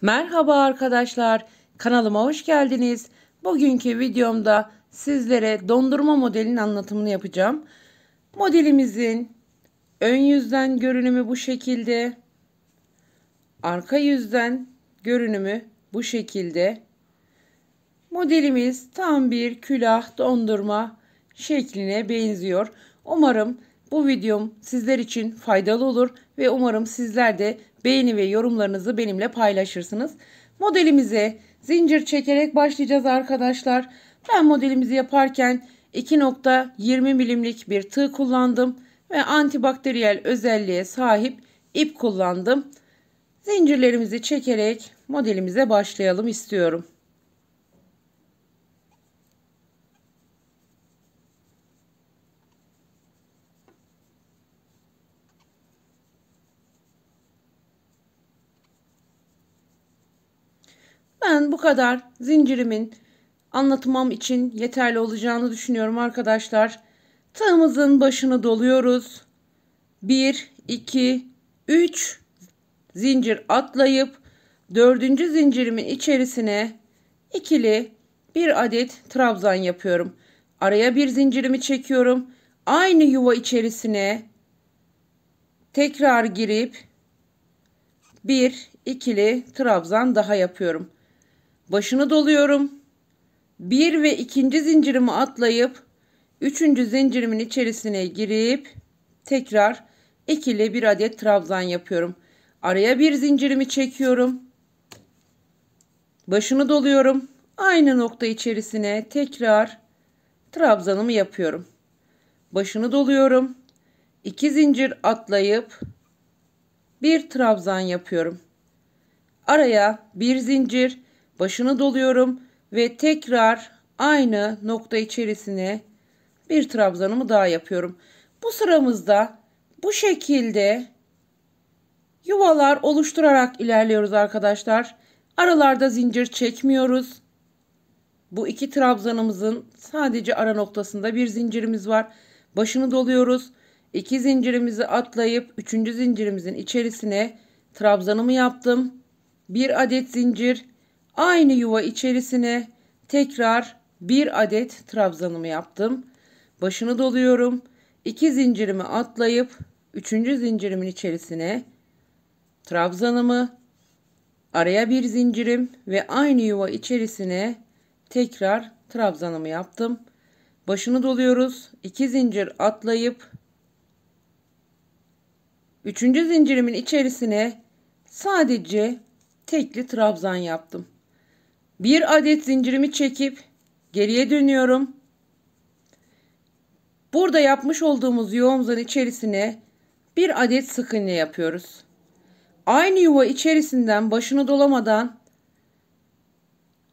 Merhaba arkadaşlar, kanalıma hoş geldiniz. Bugünkü videomda sizlere dondurma modelinin anlatımını yapacağım. Modelimizin ön yüzden görünümü bu şekilde, arka yüzden görünümü bu şekilde. Modelimiz tam bir külah dondurma şekline benziyor. Umarım bu videom sizler için faydalı olur ve umarım sizler de beğeni ve yorumlarınızı benimle paylaşırsınız. Modelimize zincir çekerek başlayacağız arkadaşlar. Ben modelimizi yaparken 2.20 milimlik bir tığ kullandım ve antibakteriyel özelliğe sahip ip kullandım. Zincirlerimizi çekerek modelimize başlayalım istiyorum. Ben bu kadar zincirimin anlatmam için yeterli olacağını düşünüyorum arkadaşlar. Tığımızın başını doluyoruz. 1, 2, 3 zincir atlayıp 4. zincirimin içerisine ikili bir adet trabzan yapıyorum. Araya bir zincirimi çekiyorum. Aynı yuva içerisine tekrar girip bir ikili trabzan daha yapıyorum. Başını doluyorum. Bir ve ikinci zincirimi atlayıp üçüncü zincirimin içerisine girip tekrar ikili bir adet trabzan yapıyorum. Araya bir zincirimi çekiyorum. Başını doluyorum. Aynı nokta içerisine tekrar trabzanımı yapıyorum. Başını doluyorum. İki zincir atlayıp bir trabzan yapıyorum. Araya bir zincir, başını doluyorum ve tekrar aynı nokta içerisine bir trabzanımı daha yapıyorum. Bu sıramızda bu şekilde yuvalar oluşturarak ilerliyoruz arkadaşlar. Aralarda zincir çekmiyoruz. Bu iki trabzanımızın sadece ara noktasında bir zincirimiz var. Başını doluyoruz. İki zincirimizi atlayıp üçüncü zincirimizin içerisine trabzanımı yaptım. Bir adet zincir Aynı yuva içerisine tekrar bir adet trabzanımı yaptım. Başını doluyorum. İki zincirimi atlayıp üçüncü zincirimin içerisine trabzanımı araya bir zincirim ve aynı yuva içerisine tekrar trabzanımı yaptım. Başını doluyoruz. İki zincir atlayıp üçüncü zincirimin içerisine sadece tekli trabzan yaptım. Bir adet zincirimi çekip geriye dönüyorum. Burada yapmış olduğumuz yuvamızın içerisine bir adet sık iğne yapıyoruz. Aynı yuva içerisinden başını dolamadan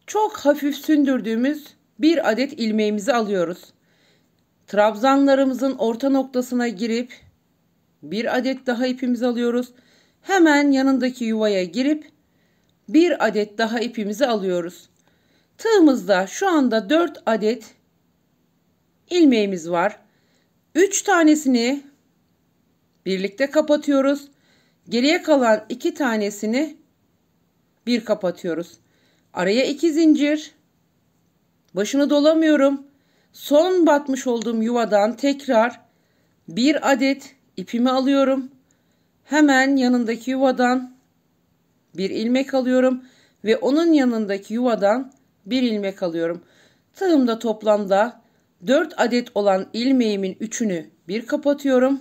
çok hafif sündürdüğümüz bir adet ilmeğimizi alıyoruz. Trabzanlarımızın orta noktasına girip bir adet daha ipimizi alıyoruz. Hemen yanındaki yuvaya girip bir adet daha ipimizi alıyoruz. Tığımızda şu anda 4 adet ilmeğimiz var. 3 tanesini birlikte kapatıyoruz. Geriye kalan 2 tanesini bir kapatıyoruz. Araya 2 zincir. Başını dolamıyorum. Son batmış olduğum yuvadan tekrar bir adet ipimi alıyorum. Hemen yanındaki yuvadan bir ilmek alıyorum ve onun yanındaki yuvadan bir ilmek alıyorum. Tığımda toplamda 4 adet olan ilmeğimin üçünü bir kapatıyorum.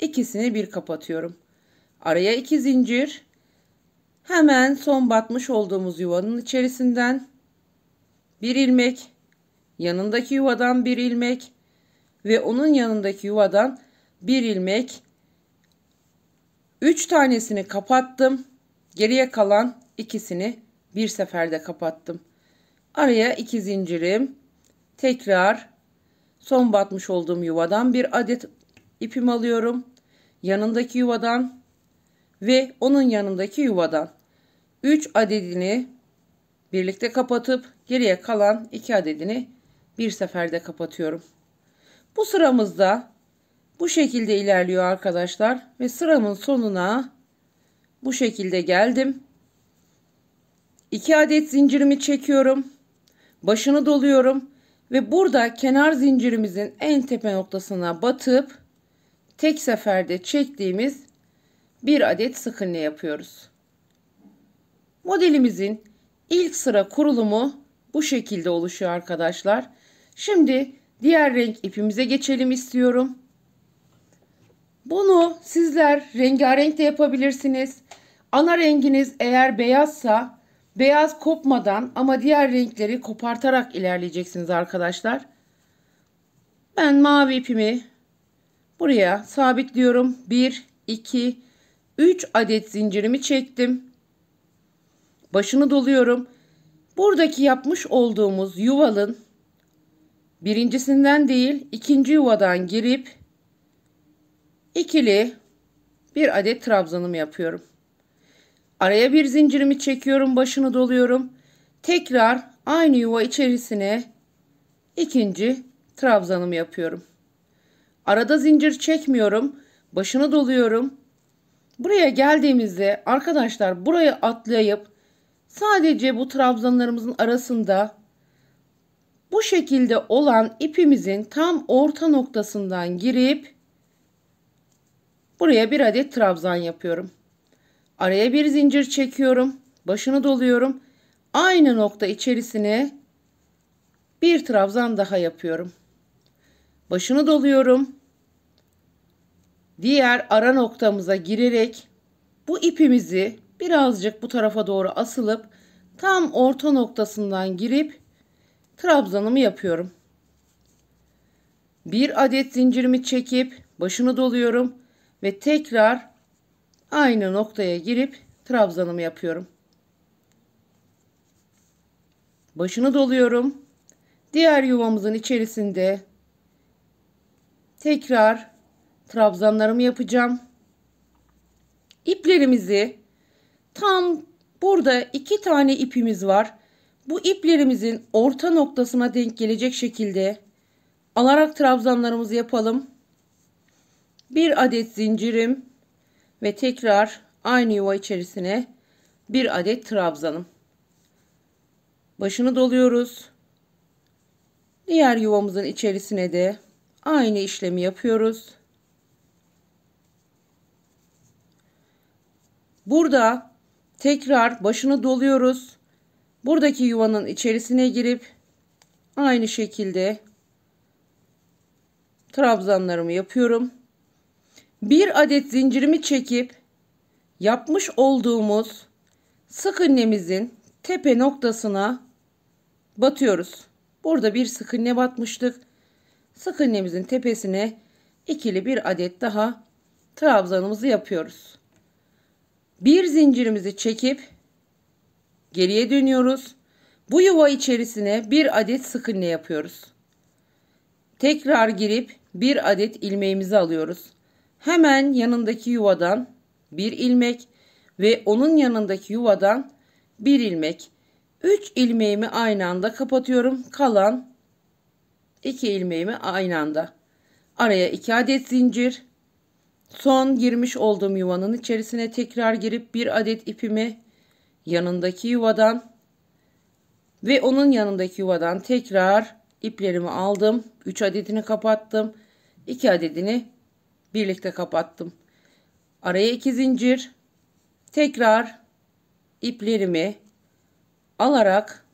ikisini bir kapatıyorum. Araya iki zincir. Hemen son batmış olduğumuz yuvanın içerisinden bir ilmek, yanındaki yuvadan bir ilmek ve onun yanındaki yuvadan bir ilmek. 3 tanesini kapattım. Geriye kalan ikisini bir seferde kapattım. Araya iki zincirim. Tekrar son batmış olduğum yuvadan bir adet ipim alıyorum. Yanındaki yuvadan ve onun yanındaki yuvadan 3 adedini birlikte kapatıp geriye kalan 2 adedini bir seferde kapatıyorum. Bu sıramızda bu şekilde ilerliyor arkadaşlar ve sıramın sonuna bu şekilde geldim. 2 adet zincirimi çekiyorum. Başını doluyorum ve burada kenar zincirimizin en tepe noktasına batıp tek seferde çektiğimiz bir adet sık iğne yapıyoruz. Modelimizin ilk sıra kurulumu bu şekilde oluşuyor arkadaşlar. Şimdi diğer renk ipimize geçelim istiyorum. Bunu sizler rengarenk de yapabilirsiniz. Ana renginiz eğer beyazsa beyaz kopmadan ama diğer renkleri kopartarak ilerleyeceksiniz arkadaşlar. Ben mavi ipimi buraya sabitliyorum. 1, 2, 3 adet zincirimi çektim. Başını doluyorum. Buradaki yapmış olduğumuz yuvalın birincisinden değil ikinci yuvadan girip ikili bir adet trabzanımı yapıyorum. Araya bir zincirimi çekiyorum, başını doluyorum. Tekrar aynı yuva içerisine ikinci trabzanımı yapıyorum. Arada zincir çekmiyorum, başını doluyorum. Buraya geldiğimizde arkadaşlar buraya atlayıp sadece bu trabzanlarımızın arasında bu şekilde olan ipimizin tam orta noktasından girip Buraya bir adet trabzan yapıyorum. Araya bir zincir çekiyorum. Başını doluyorum. Aynı nokta içerisine bir trabzan daha yapıyorum. Başını doluyorum. Diğer ara noktamıza girerek bu ipimizi birazcık bu tarafa doğru asılıp tam orta noktasından girip trabzanımı yapıyorum. Bir adet zincirimi çekip başını doluyorum ve tekrar aynı noktaya girip trabzanımı yapıyorum. Başını doluyorum. Diğer yuvamızın içerisinde tekrar trabzanlarımı yapacağım. İplerimizi tam burada iki tane ipimiz var. Bu iplerimizin orta noktasına denk gelecek şekilde alarak trabzanlarımızı yapalım bir adet zincirim ve tekrar aynı yuva içerisine bir adet trabzanım. Başını doluyoruz. Diğer yuvamızın içerisine de aynı işlemi yapıyoruz. Burada tekrar başını doluyoruz. Buradaki yuvanın içerisine girip aynı şekilde trabzanlarımı yapıyorum bir adet zincirimi çekip yapmış olduğumuz sık iğnemizin tepe noktasına batıyoruz. Burada bir sık iğne batmıştık. Sık iğnemizin tepesine ikili bir adet daha trabzanımızı yapıyoruz. Bir zincirimizi çekip geriye dönüyoruz. Bu yuva içerisine bir adet sık iğne yapıyoruz. Tekrar girip bir adet ilmeğimizi alıyoruz. Hemen yanındaki yuvadan bir ilmek ve onun yanındaki yuvadan bir ilmek. 3 ilmeğimi aynı anda kapatıyorum. Kalan 2 ilmeğimi aynı anda. Araya 2 adet zincir. Son girmiş olduğum yuvanın içerisine tekrar girip bir adet ipimi yanındaki yuvadan ve onun yanındaki yuvadan tekrar iplerimi aldım. 3 adetini kapattım. 2 adetini birlikte kapattım. Araya iki zincir. Tekrar iplerimi alarak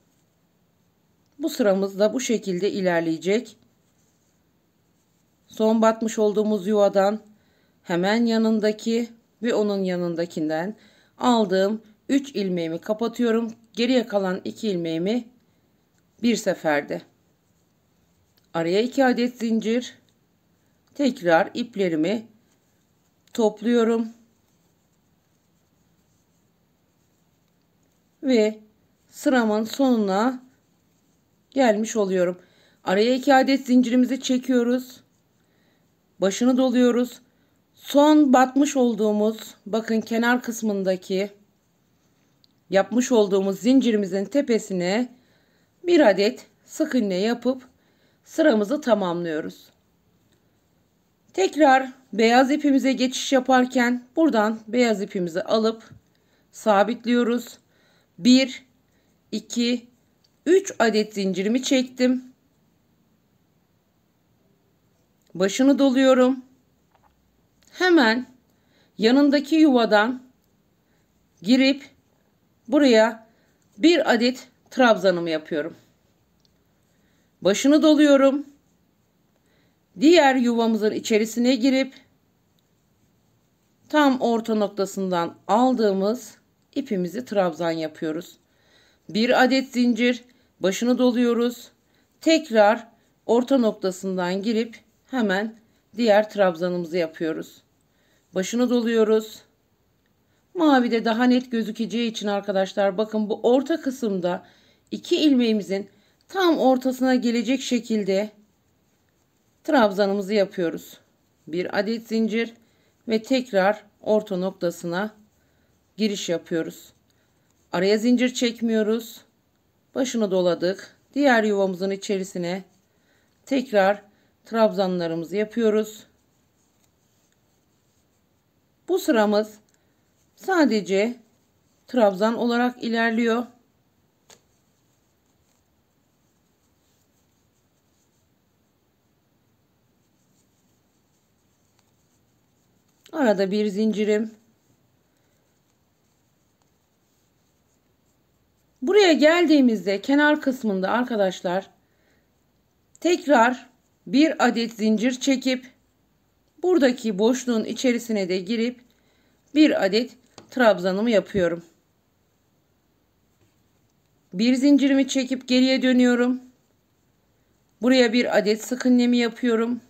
bu sıramız da bu şekilde ilerleyecek. Son batmış olduğumuz yuvadan hemen yanındaki ve onun yanındakinden aldığım 3 ilmeğimi kapatıyorum. Geriye kalan 2 ilmeğimi bir seferde. Araya 2 adet zincir tekrar iplerimi topluyorum. Ve sıramın sonuna gelmiş oluyorum. Araya iki adet zincirimizi çekiyoruz. Başını doluyoruz. Son batmış olduğumuz bakın kenar kısmındaki yapmış olduğumuz zincirimizin tepesine bir adet sık iğne yapıp sıramızı tamamlıyoruz. Tekrar beyaz ipimize geçiş yaparken buradan beyaz ipimizi alıp sabitliyoruz. 1 2 3 adet zincirimi çektim. Başını doluyorum. Hemen yanındaki yuvadan girip buraya bir adet trabzanımı yapıyorum. Başını doluyorum diğer yuvamızın içerisine girip tam orta noktasından aldığımız ipimizi trabzan yapıyoruz. Bir adet zincir başını doluyoruz. Tekrar orta noktasından girip hemen diğer trabzanımızı yapıyoruz. Başını doluyoruz. Mavi de daha net gözükeceği için arkadaşlar bakın bu orta kısımda iki ilmeğimizin tam ortasına gelecek şekilde trabzanımızı yapıyoruz. Bir adet zincir ve tekrar orta noktasına giriş yapıyoruz. Araya zincir çekmiyoruz. Başını doladık. Diğer yuvamızın içerisine tekrar trabzanlarımızı yapıyoruz. Bu sıramız sadece trabzan olarak ilerliyor. Arada bir zincirim. Buraya geldiğimizde kenar kısmında arkadaşlar tekrar bir adet zincir çekip buradaki boşluğun içerisine de girip bir adet trabzanımı yapıyorum. Bir zincirimi çekip geriye dönüyorum. Buraya bir adet sık iğnemi yapıyorum.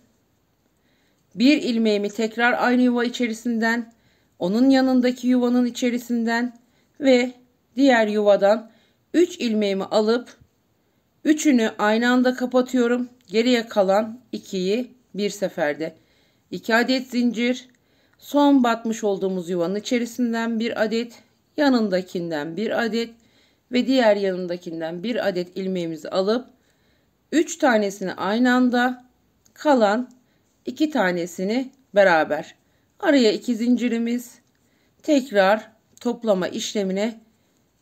Bir ilmeğimi tekrar aynı yuva içerisinden, onun yanındaki yuvanın içerisinden ve diğer yuvadan 3 ilmeğimi alıp üçünü aynı anda kapatıyorum. Geriye kalan 2'yi bir seferde 2 adet zincir, son batmış olduğumuz yuvanın içerisinden bir adet, yanındakinden bir adet ve diğer yanındakinden bir adet ilmeğimizi alıp 3 tanesini aynı anda kalan iki tanesini beraber. Araya iki zincirimiz. Tekrar toplama işlemine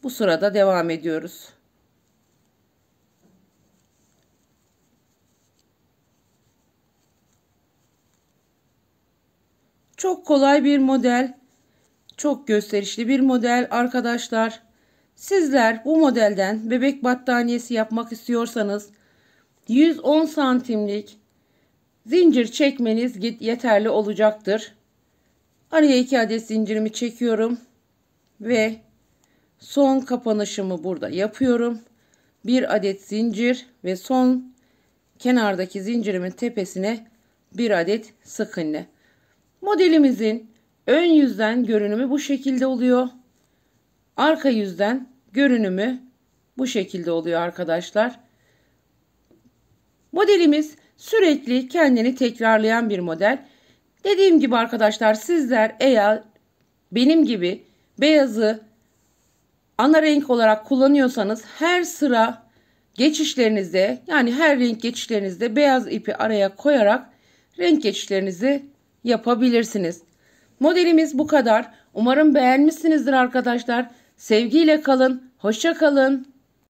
bu sırada devam ediyoruz. Çok kolay bir model. Çok gösterişli bir model arkadaşlar. Sizler bu modelden bebek battaniyesi yapmak istiyorsanız 110 santimlik Zincir çekmeniz git yeterli olacaktır. Araya iki adet zincirimi çekiyorum. Ve son kapanışımı burada yapıyorum. Bir adet zincir ve son kenardaki zincirimin tepesine bir adet sık iğne. Modelimizin ön yüzden görünümü bu şekilde oluyor. Arka yüzden görünümü bu şekilde oluyor arkadaşlar. Modelimiz Sürekli kendini tekrarlayan bir model. Dediğim gibi arkadaşlar sizler eğer benim gibi beyazı ana renk olarak kullanıyorsanız her sıra geçişlerinizde yani her renk geçişlerinizde beyaz ipi araya koyarak renk geçişlerinizi yapabilirsiniz. Modelimiz bu kadar. Umarım beğenmişsinizdir arkadaşlar. Sevgiyle kalın, hoşça kalın.